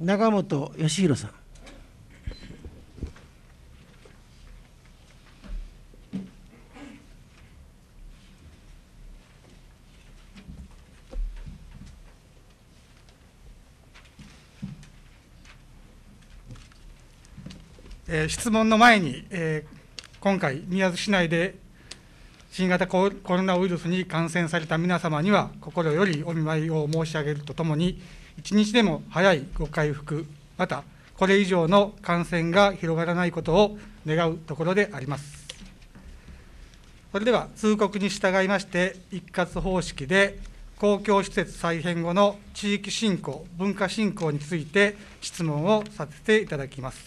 中本義弘さん。え質問の前に、え今回、宮津市内で新型コロナウイルスに感染された皆様には、心よりお見舞いを申し上げるとともに、一日でも早いご回復、またこれ以上の感染が広がらないことを願うところであります。それでは通告に従いまして、一括方式で公共施設再編後の地域振興、文化振興について質問をさせていただきます。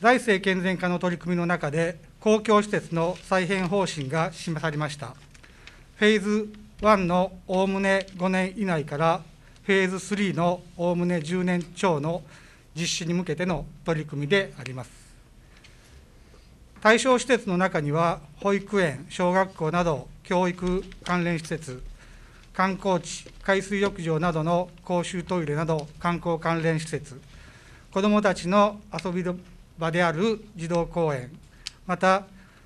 財政健全化の取り組みの中で、公共施設の再編方針が示されました。フェーズ1のおおむね5年以内からフェーズ3のおおむね10年超の実施に向けての取り組みであります。対象施設の中には、保育園、小学校など教育関連施設、観光地、海水浴場などの公衆トイレなど観光関連施設、子どもたちの遊び場である児童公園、また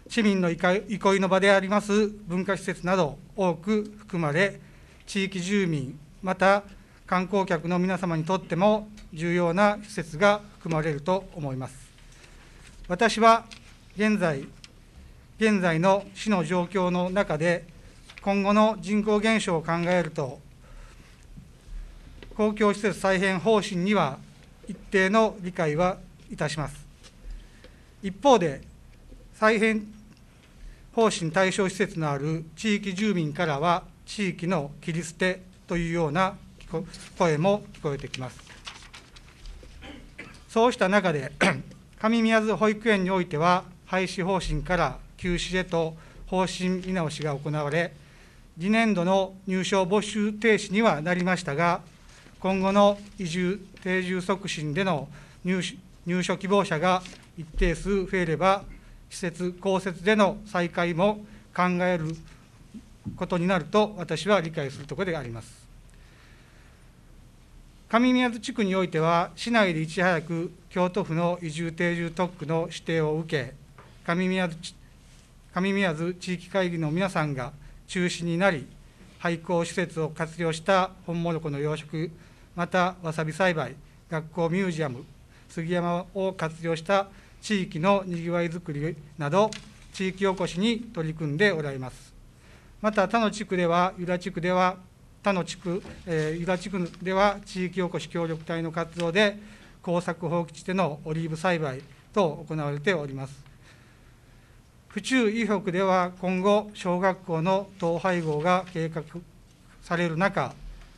市民の憩いの場であります文化施設など多く含まれ、地域住民、また観光客の皆様にとっても重要な施設が含まれると思います。私は現在、現在の市の状況の中で、今後の人口減少を考えると、公共施設再編方針には一定の理解はいたします。一方で、再編方針対象施設のある地域住民からは、地域の切り捨てというような声も聞こえてきます。そうした中で、上 宮津保育園においては、廃止方針から休止へと方針見直しが行われ、次年度の入所募集停止にはなりましたが、今後の移住・定住促進での入所希望者が一定数増えれば、施設公設での再開も考えることになると私は理解するところであります。上宮津地区においては、市内でいち早く京都府の移住定住特区の指定を受け、上宮津上宮津地域会議の皆さんが中止になり、廃校施設を活用した本物ロの養殖、またわさび栽培、学校ミュージアム、杉山を活用した地域のにぎわいづくりなど地域おこしに取り組んでおられますまた他の地区では由良地区では他の地区、えー、由良地区では地域おこし協力隊の活動で耕作放棄地でのオリーブ栽培と行われております府中伊北では今後小学校の統廃合が計画される中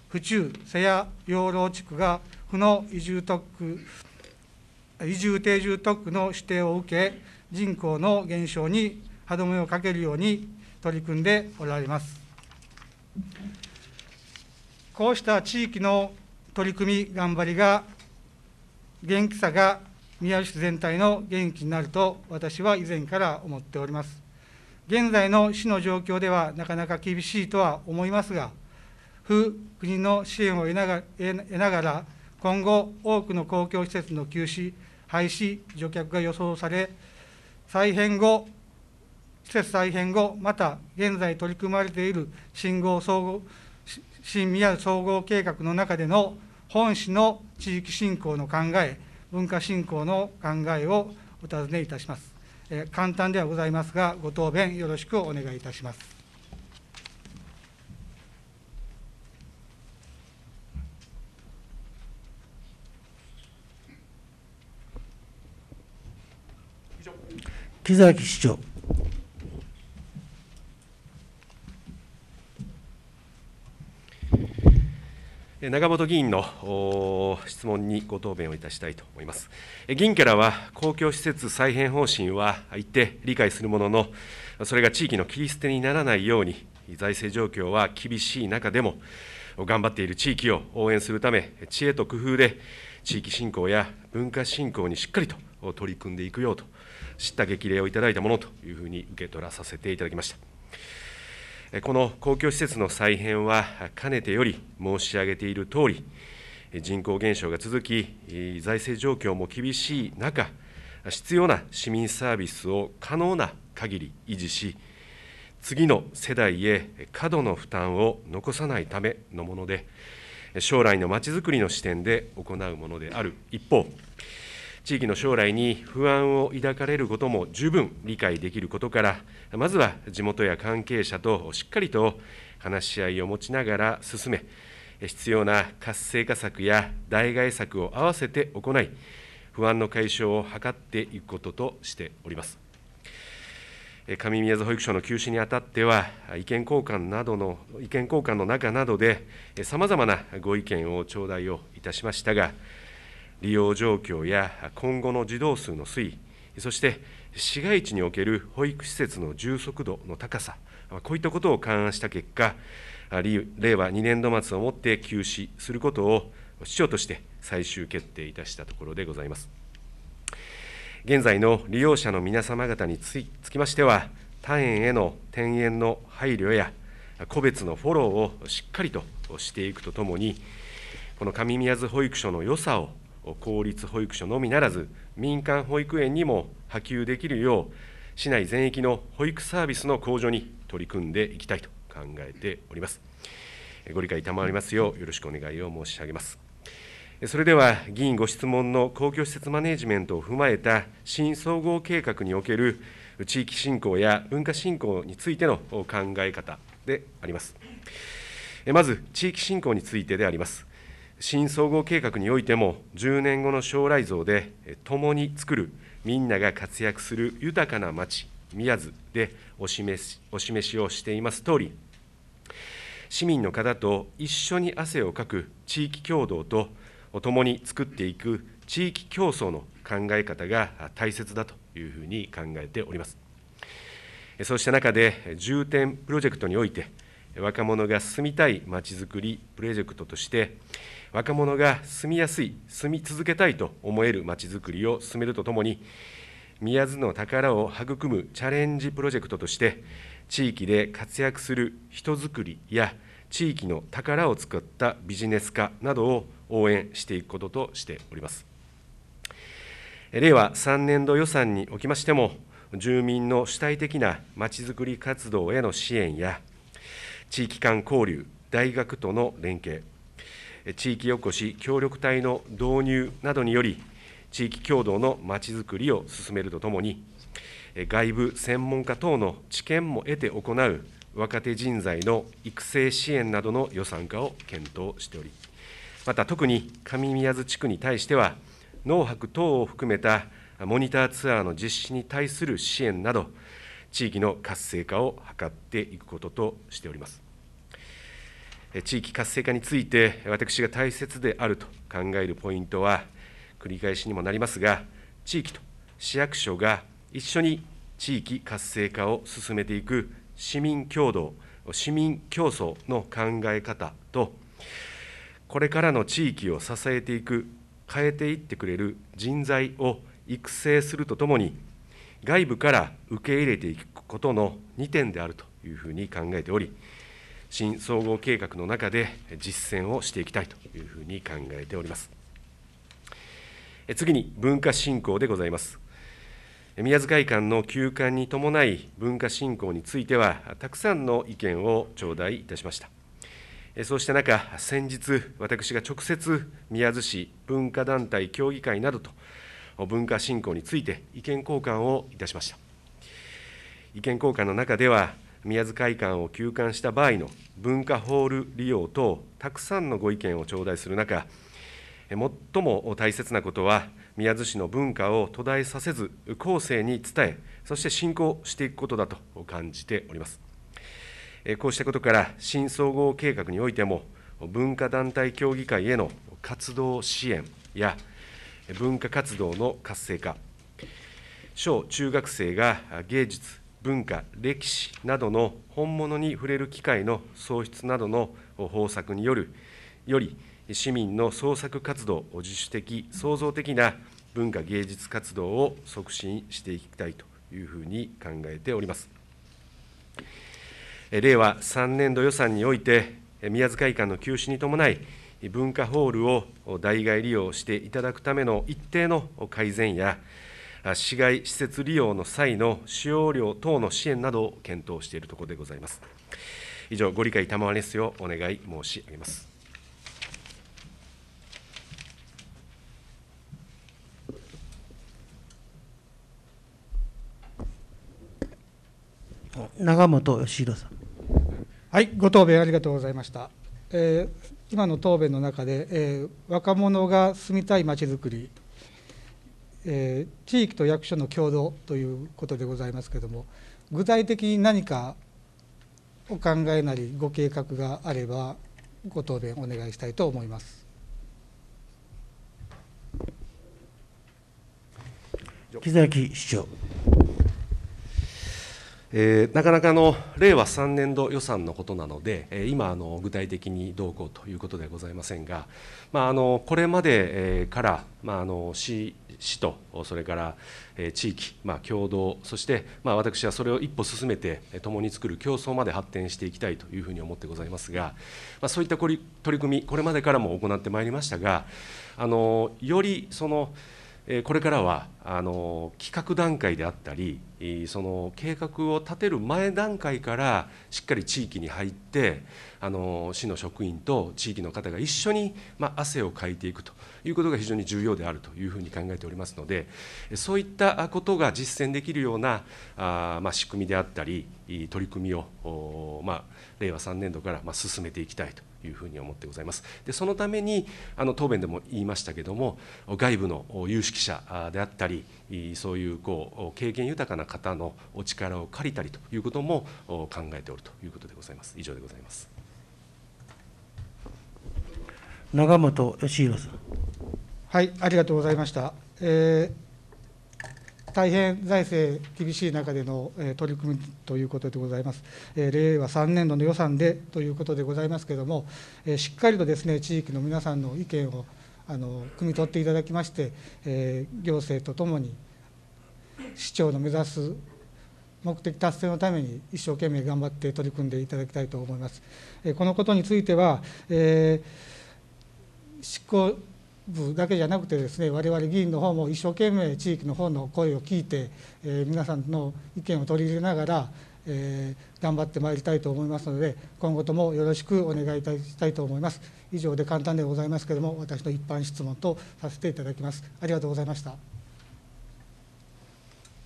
府中瀬谷養老地区が府の移住特区移住定住特区の指定を受け、人口の減少に歯止めをかけるように取り組んでおられます。こうした地域の取り組み、頑張りが、元気さが宮市全体の元気になると、私は以前から思っております。現在の市の状況ではなかなか厳しいとは思いますが、府、国の支援を得ながら、今後、多くの公共施設の休止、廃止、除却が予想され、再編後、施設再編後、また現在取り組まれている信号総合新宮総合計画の中での本市の地域振興の考え、文化振興の考えをお尋ねいたします。え簡単ではございますが、ご答弁よろしくお願いいたします。木崎市長。長本議員の質問にご答弁をいたしたいと思います。議員からは、公共施設再編方針は一定理解するものの、それが地域の切り捨てにならないように、財政状況は厳しい中でも、頑張っている地域を応援するため、知恵と工夫で地域振興や文化振興にしっかりと取り組んでいくようと、知った激励をいただいたものというふうに受け取らさせていただきました。この公共施設の再編は、かねてより申し上げているとおり、人口減少が続き、財政状況も厳しい中、必要な市民サービスを可能な限り維持し、次の世代へ過度の負担を残さないためのもので、将来のまちづくりの視点で行うものである一方、地域の将来に不安を抱かれることも十分理解できることから、まずは地元や関係者としっかりと話し合いを持ちながら進め、必要な活性化策や代替策を合わせて行い、不安の解消を図っていくこととしております。上宮津保育所の休止にあたっては、意見交換などの、意見交換の中などで、さまざまなご意見を頂戴をいたしましたが、利用状況や今後の児童数の推移、そして市街地における保育施設の充足度の高さ、こういったことを勘案した結果、令和2年度末をもって休止することを市長として最終決定いたしたところでございます。現在の利用者の皆様方につきましては、単園への転園の配慮や、個別のフォローをしっかりとしていくとともに、この上宮津保育所の良さを公立保育所のみならず、民間保育園にも波及できるよう、市内全域の保育サービスの向上に取り組んでいきたいと考えております。ご理解賜りますよう、よろしくお願いを申し上げます。それでは議員ご質問の公共施設マネジメントを踏まえた新総合計画における地域振興や文化振興についての考え方であります。まず、地域振興についてであります。新総合計画においても、10年後の将来像で、共に作る、みんなが活躍する豊かな町、宮津でお示しお示しをしています通り、市民の方と一緒に汗をかく地域協同と共に作っていく地域競争の考え方が大切だというふうに考えております。そうした中で、重点プロジェクトにおいて、若者が住みたいまちづくりプロジェクトとして、若者が住みやすい、住み続けたいと思えるまちづくりを進めるとともに、宮津の宝を育むチャレンジプロジェクトとして、地域で活躍する人づくりや地域の宝を作ったビジネス化などを応援していくこととしております。令和3年度予算におきましても、住民の主体的なまちづくり活動への支援や、地域間交流、大学との連携、地域おこし協力隊の導入などにより、地域協同のまちづくりを進めるとともに、外部専門家等の知見も得て行う若手人材の育成支援などの予算化を検討しており、また特に上宮津地区に対しては、農泊等を含めたモニターツアーの実施に対する支援など、地域の活性化を図っていくこととしております。地域活性化について、私が大切であると考えるポイントは、繰り返しにもなりますが、地域と市役所が一緒に地域活性化を進めていく市民共同、市民競争の考え方と、これからの地域を支えていく、変えていってくれる人材を育成するとともに、外部から受け入れていくことの2点であるというふうに考えており、新総合計画の中で実践をしていきたいというふうに考えております。次に文化振興でございます。宮津会館の休館に伴い、文化振興については、たくさんの意見を頂戴いたしました。そうした中、先日、私が直接、宮津市文化団体協議会などと、文化振興について意見交換をいたしました。意見交換の中では、宮津会館を休館した場合の文化ホール利用等、たくさんのご意見を頂戴する中、最も大切なことは、宮津市の文化を途絶えさせず、後世に伝え、そして振興していくことだと感じております。こうしたことから、新総合計画においても、文化団体協議会への活動支援や、文化活動の活性化、小中学生が芸術、文化、歴史などの本物に触れる機会の創出などの方策による、より市民の創作活動、を自主的、創造的な文化芸術活動を促進していきたいというふうに考えております。令和3年度予算において、宮津会館の休止に伴い、文化ホールを代替利用していただくための一定の改善や、市街施設利用の際の使用料等の支援などを検討しているところでございます。以上、ご理解賜りますようお願い申し上げます。長本義弘さんはいご答弁ありがとうございました、えー、今の答弁の中で、えー、若者が住みたいまちづくり、えー、地域と役所の共同ということでございますけれども具体的に何かお考えなりご計画があればご答弁お願いしたいと思います。木崎市長えー、なかなかの令和3年度予算のことなので、えー、今あの、具体的にどうこうということではございませんが、まあ、あのこれまで、えー、から、まあ、あの市市と、それから、えー、地域、まあ、共同、そして、まあ、私はそれを一歩進めて、共に作る競争まで発展していきたいというふうに思ってございますが、まあ、そういった取り組み、これまでからも行ってまいりましたが、あのよりその、えー、これからは、あの企画段階であったりその計画を立てる前段階からしっかり地域に入ってあの市の職員と地域の方が一緒に、まあ、汗をかいていくということが非常に重要であるというふうに考えておりますのでそういったことが実践できるようなあ、まあ、仕組みであったり取り組みを、まあ、令和3年度から、まあ、進めていきたいというふうに思ってございます。でそのためにあの答弁でも言いましたけども外部の有識者であったりりそういうこう経験豊かな方のお力を借りたりということも考えておるということでございます以上でございます永本義弘さんはいありがとうございました、えー、大変財政厳しい中での、え取り組みということでございます、えー、令和3年度の予算でということでございますけれども、えしっかりとですね地域の皆さんの意見をあの汲み取っていただきまして、えー、行政とともに市長の目指す目的達成のために一生懸命頑張って取り組んでいただきたいと思います。えー、このことについては、えー、執行部だけじゃなくてですね我々議員の方も一生懸命地域の方の声を聞いて、えー、皆さんの意見を取り入れながら、えー、頑張ってまいりたいと思いますので、今後ともよろしくお願いいたしたいと思います。以上で簡単でございますけれども、私の一般質問とさせていただきます。ありがとうございました。